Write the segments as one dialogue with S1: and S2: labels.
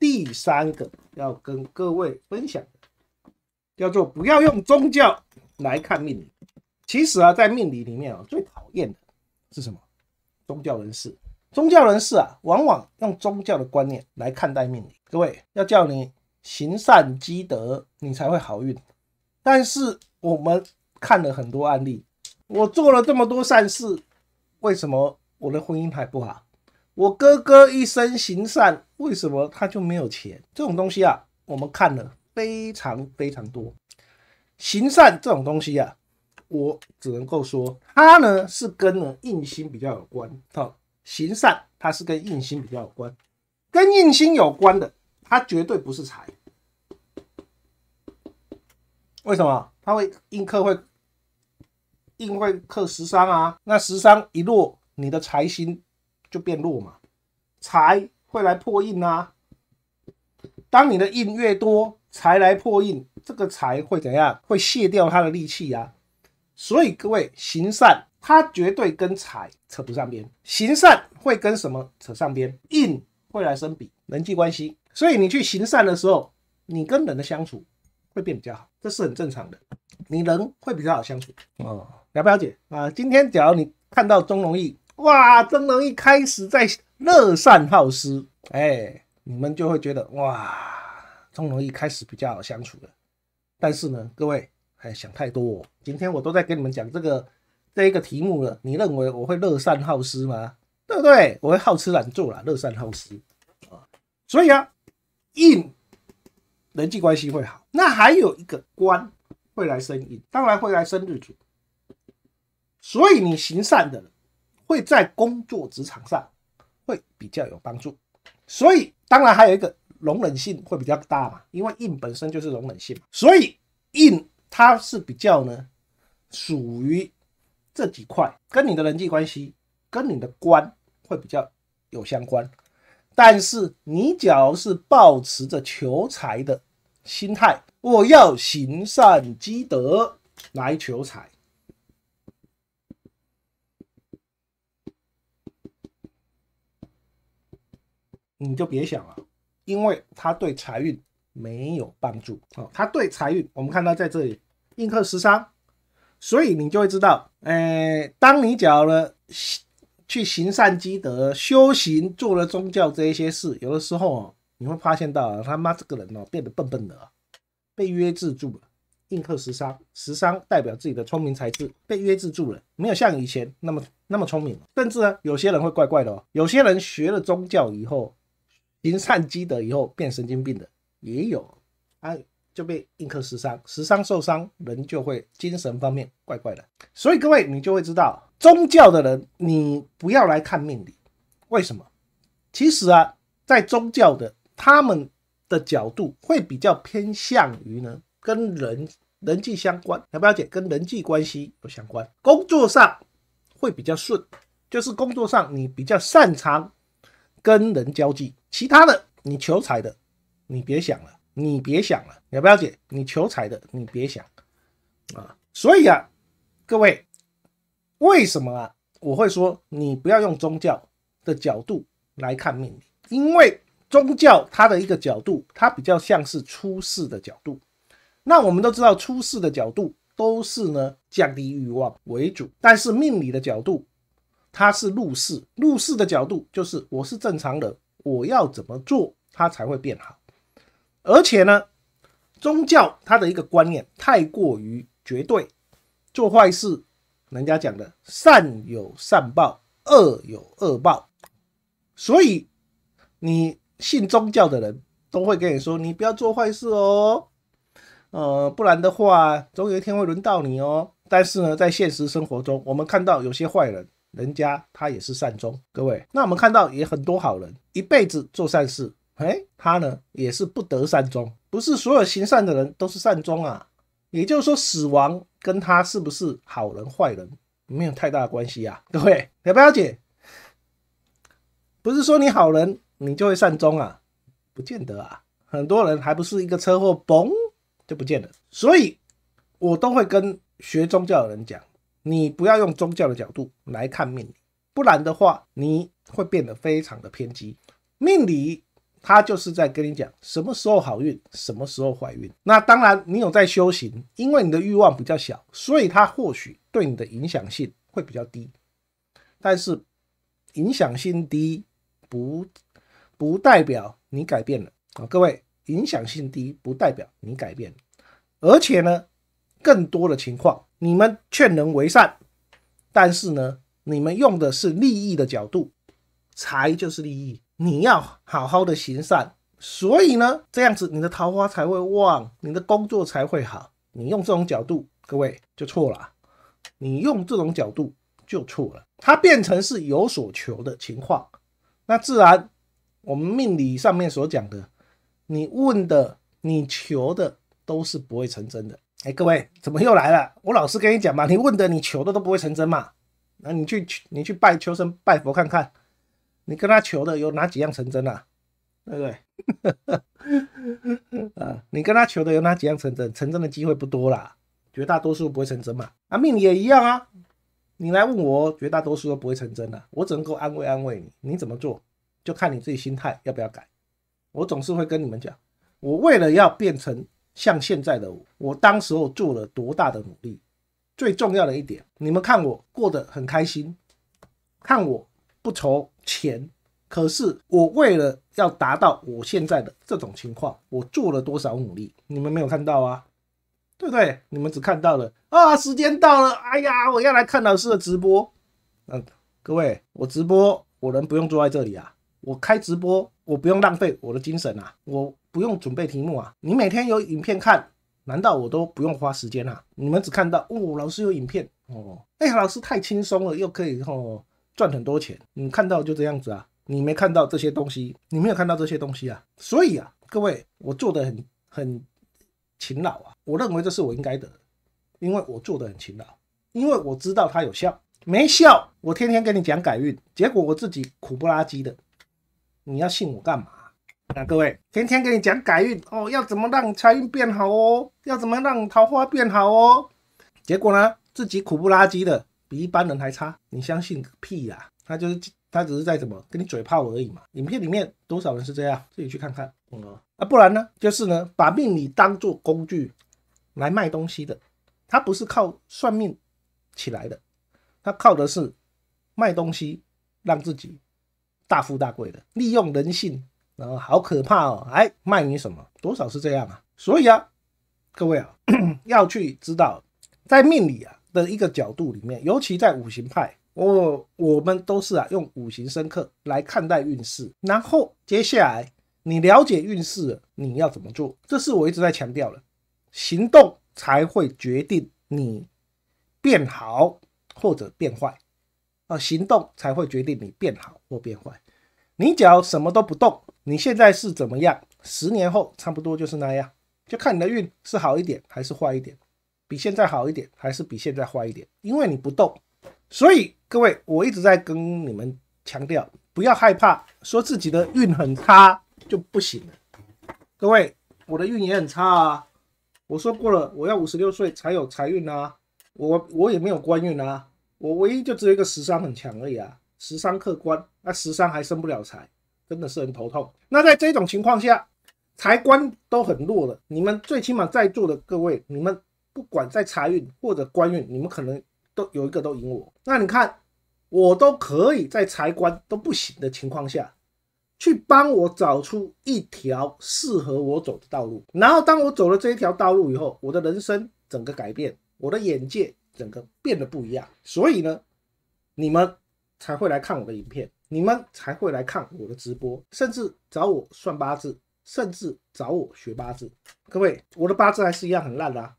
S1: 第三个要跟各位分享，的，叫做不要用宗教来看命理。其实啊，在命理里面啊，最讨厌的是什么？宗教人士。宗教人士啊，往往用宗教的观念来看待命理。各位要叫你行善积德，你才会好运。但是我们看了很多案例，我做了这么多善事，为什么我的婚姻还不好？我哥哥一生行善，为什么他就没有钱？这种东西啊，我们看了非常非常多。行善这种东西啊，我只能够说，它呢是跟呢印心比较有关。好，行善它是跟印心比较有关，跟印心有关的，它绝对不是财。为什么？它会印克，会印会克十伤啊？那十伤一落，你的财星就变弱嘛。财会来破印呐，当你的印越多，财来破印，这个财会怎样？会卸掉它的力气啊。所以各位行善，它绝对跟财扯不上边。行善会跟什么扯上边？印会来生比人际关系。所以你去行善的时候，你跟人的相处会变比较好，这是很正常的。你人会比较好相处。哦，了不了解啊？今天只要你看到钟荣易，哇，钟荣易开始在。乐善好施，哎，你们就会觉得哇，从容易开始比较好相处的。但是呢，各位，哎，想太多。今天我都在跟你们讲这个这一个题目了，你认为我会乐善好施吗？对不对？我会好吃懒做啦，乐善好施啊。所以啊，印人际关系会好。那还有一个官会来生印，当然会来生日主。所以你行善的人会在工作职场上。会比较有帮助，所以当然还有一个容忍性会比较大嘛，因为硬本身就是容忍性，所以硬它是比较呢属于这几块跟你的人际关系、跟你的官会比较有相关。但是你只要是保持着求财的心态，我要行善积德来求财。你就别想了，因为他对财运没有帮助啊。他对财运，我们看到在这里印刻十伤，所以你就会知道，哎，当你讲了去行善积德、修行、做了宗教这一些事，有的时候哦，你会发现到他妈这个人哦，变得笨笨的，被约制住了。印刻十伤，十伤代表自己的聪明才智被约制住了，没有像以前那么那么聪明，甚至呢，有些人会怪怪的哦。有些人学了宗教以后。行善积德以后变神经病的也有，啊，就被硬克十伤，十伤受伤人就会精神方面怪怪的。所以各位，你就会知道，宗教的人你不要来看命理，为什么？其实啊，在宗教的他们的角度会比较偏向于呢，跟人人际相关，不了解？跟人际关系有相关，工作上会比较顺，就是工作上你比较擅长。跟人交际，其他的你求财的，你别想了，你别想了。要不要解？你求财的，你别想啊。所以啊，各位，为什么啊？我会说，你不要用宗教的角度来看命理，因为宗教它的一个角度，它比较像是出世的角度。那我们都知道，出世的角度都是呢降低欲望为主，但是命理的角度。他是入世，入世的角度就是我是正常人，我要怎么做，他才会变好。而且呢，宗教它的一个观念太过于绝对，做坏事，人家讲的善有善报，恶有恶报。所以你信宗教的人都会跟你说，你不要做坏事哦，呃，不然的话，总有一天会轮到你哦。但是呢，在现实生活中，我们看到有些坏人。人家他也是善终，各位，那我们看到也很多好人一辈子做善事，哎，他呢也是不得善终，不是所有行善的人都是善终啊。也就是说，死亡跟他是不是好人坏人没有太大的关系啊，各位，了不了解？不是说你好人你就会善终啊，不见得啊，很多人还不是一个车祸嘣就不见了。所以我都会跟学宗教的人讲。你不要用宗教的角度来看命理，不然的话你会变得非常的偏激。命理它就是在跟你讲什么时候好运，什么时候坏运。那当然你有在修行，因为你的欲望比较小，所以它或许对你的影响性会比较低。但是影响性低不不代表你改变了啊，各位，影响性低不代表你改变，而且呢，更多的情况。你们劝人为善，但是呢，你们用的是利益的角度，财就是利益，你要好好的行善，所以呢，这样子你的桃花才会旺，你的工作才会好。你用这种角度，各位就错了，你用这种角度就错了，它变成是有所求的情况，那自然我们命理上面所讲的，你问的，你求的都是不会成真的。哎，各位怎么又来了？我老实跟你讲嘛，你问的、你求的都不会成真嘛。那你去你去拜求神拜佛看看，你跟他求的有哪几样成真啊？对不对？啊，你跟他求的有哪几样成真？成真的机会不多啦，绝大多数不会成真嘛。啊，命也一样啊。你来问我，绝大多数都不会成真的，我只能够安慰安慰你。你怎么做，就看你自己心态要不要改。我总是会跟你们讲，我为了要变成。像现在的我，我当时候做了多大的努力？最重要的一点，你们看我过得很开心，看我不愁钱。可是我为了要达到我现在的这种情况，我做了多少努力？你们没有看到啊？对不对？你们只看到了啊，时间到了，哎呀，我要来看老师的直播。嗯，各位，我直播，我能不用坐在这里啊？我开直播，我不用浪费我的精神啊？我。不用准备题目啊，你每天有影片看，难道我都不用花时间啊？你们只看到哦，老师有影片哦，哎，老师太轻松了，又可以哦赚很多钱，你看到就这样子啊？你没看到这些东西，你没有看到这些东西啊？所以啊，各位，我做的很很勤劳啊，我认为这是我应该的，因为我做的很勤劳，因为我知道它有效，没效，我天天跟你讲改运，结果我自己苦不拉几的，你要信我干嘛？那各位天天给你讲改运哦，要怎么让财运变好哦，要怎么让桃花变好哦？结果呢，自己苦不拉几的，比一般人还差。你相信个屁呀？他就是他只是在怎么跟你嘴炮而已嘛。影片里面多少人是这样，自己去看看。啊，不然呢，就是呢，把命理当做工具来卖东西的，他不是靠算命起来的，他靠的是卖东西，让自己大富大贵的，利用人性。然后好可怕哦！哎，卖你什么？多少是这样啊？所以啊，各位啊，要去知道，在命理啊的一个角度里面，尤其在五行派，我我们都是啊用五行生克来看待运势。然后接下来你了解运势，你要怎么做？这是我一直在强调的，行动才会决定你变好或者变坏啊，行动才会决定你变好或变坏。你只要什么都不动，你现在是怎么样？十年后差不多就是那样，就看你的运是好一点还是坏一点，比现在好一点还是比现在坏一点。因为你不动，所以各位，我一直在跟你们强调，不要害怕说自己的运很差就不行了。各位，我的运也很差啊，我说过了，我要五十六岁才有财运啊，我我也没有官运啊，我唯一就只有一个时伤很强而已啊。十三客官，那十三还生不了财，真的是很头痛。那在这种情况下，财官都很弱了。你们最起码在座的各位，你们不管在财运或者官运，你们可能都有一个都赢我。那你看，我都可以在财官都不行的情况下去帮我找出一条适合我走的道路。然后当我走了这一条道路以后，我的人生整个改变，我的眼界整个变得不一样。所以呢，你们。才会来看我的影片，你们才会来看我的直播，甚至找我算八字，甚至找我学八字。各位，我的八字还是一样很烂的，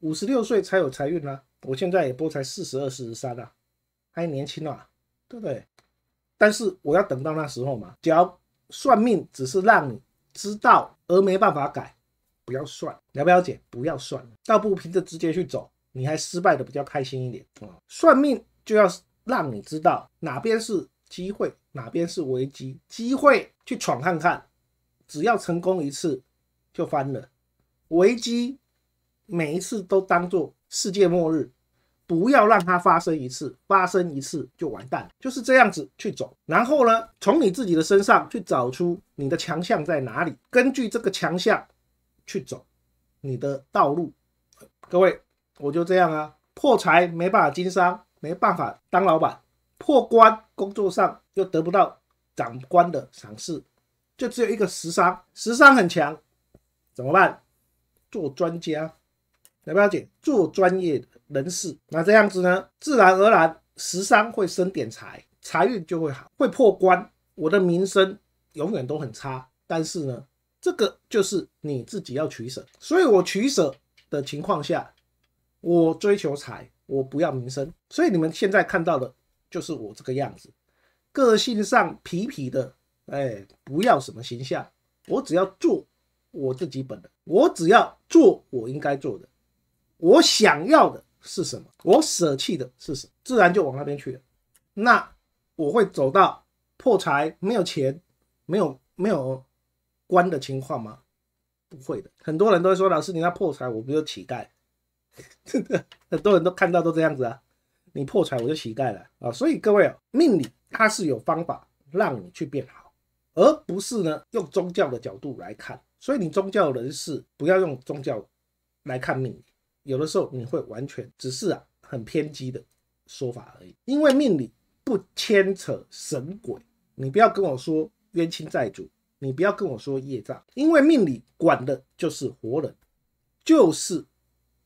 S1: 五十六岁才有财运呢。我现在也不才四十二、四十三啊，还年轻啊，对不对？但是我要等到那时候嘛。只要算命，只是让你知道而没办法改，不要算。了不了解？不要算，倒不如凭着直接去走，你还失败的比较开心一点啊。算命就要。让你知道哪边是机会，哪边是危机。机会去闯看看，只要成功一次就翻了；危机每一次都当做世界末日，不要让它发生一次，发生一次就完蛋。就是这样子去走。然后呢，从你自己的身上去找出你的强项在哪里，根据这个强项去走你的道路。各位，我就这样啊，破财没办法经商。没办法当老板，破关工作上又得不到长官的赏识，就只有一个时商，时商很强，怎么办？做专家，了不了解？做专业人士，那这样子呢？自然而然时商会生点财，财运就会好，会破关。我的名声永远都很差，但是呢，这个就是你自己要取舍。所以我取舍的情况下，我追求财。我不要名声，所以你们现在看到的就是我这个样子，个性上痞痞的，哎，不要什么形象，我只要做我自己本的，我只要做我应该做的，我想要的是什么，我舍弃的是什么，自然就往那边去了。那我会走到破财没有钱，没有没有官的情况吗？不会的，很多人都会说老师，你要破财，我不就乞丐？很多人都看到都这样子啊，你破财我就乞丐了啊，所以各位命理它是有方法让你去变好，而不是呢用宗教的角度来看。所以你宗教人士不要用宗教来看命理，有的时候你会完全只是啊很偏激的说法而已，因为命理不牵扯神鬼。你不要跟我说冤亲债主，你不要跟我说业障，因为命理管的就是活人，就是。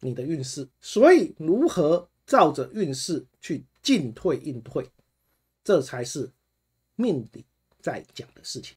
S1: 你的运势，所以如何照着运势去进退应退，这才是命理在讲的事情。